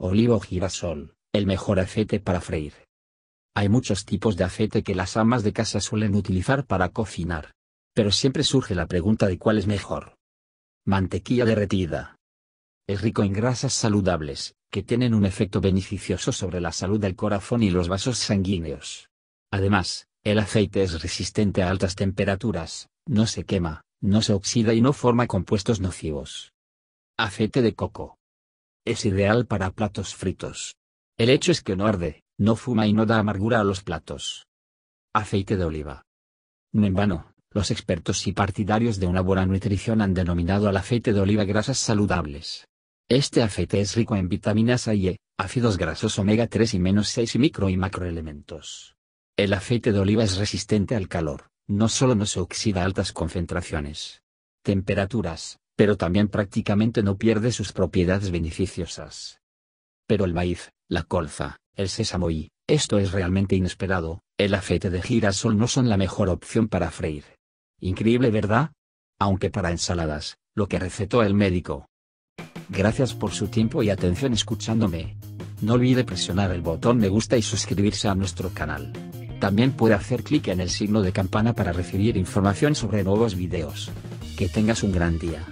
olivo girasol, el mejor aceite para freír. Hay muchos tipos de aceite que las amas de casa suelen utilizar para cocinar. Pero siempre surge la pregunta de cuál es mejor. Mantequilla derretida. Es rico en grasas saludables, que tienen un efecto beneficioso sobre la salud del corazón y los vasos sanguíneos. Además, el aceite es resistente a altas temperaturas, no se quema, no se oxida y no forma compuestos nocivos. Aceite de coco. Es ideal para platos fritos. El hecho es que no arde, no fuma y no da amargura a los platos. Aceite de oliva. No en vano, los expertos y partidarios de una buena nutrición han denominado al aceite de oliva grasas saludables. Este aceite es rico en vitaminas A y E, ácidos grasos omega 3 y menos 6 y micro y macroelementos. El aceite de oliva es resistente al calor, no solo no se oxida a altas concentraciones. Temperaturas, pero también prácticamente no pierde sus propiedades beneficiosas. Pero el maíz, la colza, el sésamo y, esto es realmente inesperado, el aceite de girasol no son la mejor opción para freír. Increíble, ¿verdad? Aunque para ensaladas, lo que recetó el médico. Gracias por su tiempo y atención escuchándome. No olvide presionar el botón me gusta y suscribirse a nuestro canal. También puede hacer clic en el signo de campana para recibir información sobre nuevos videos. Que tengas un gran día.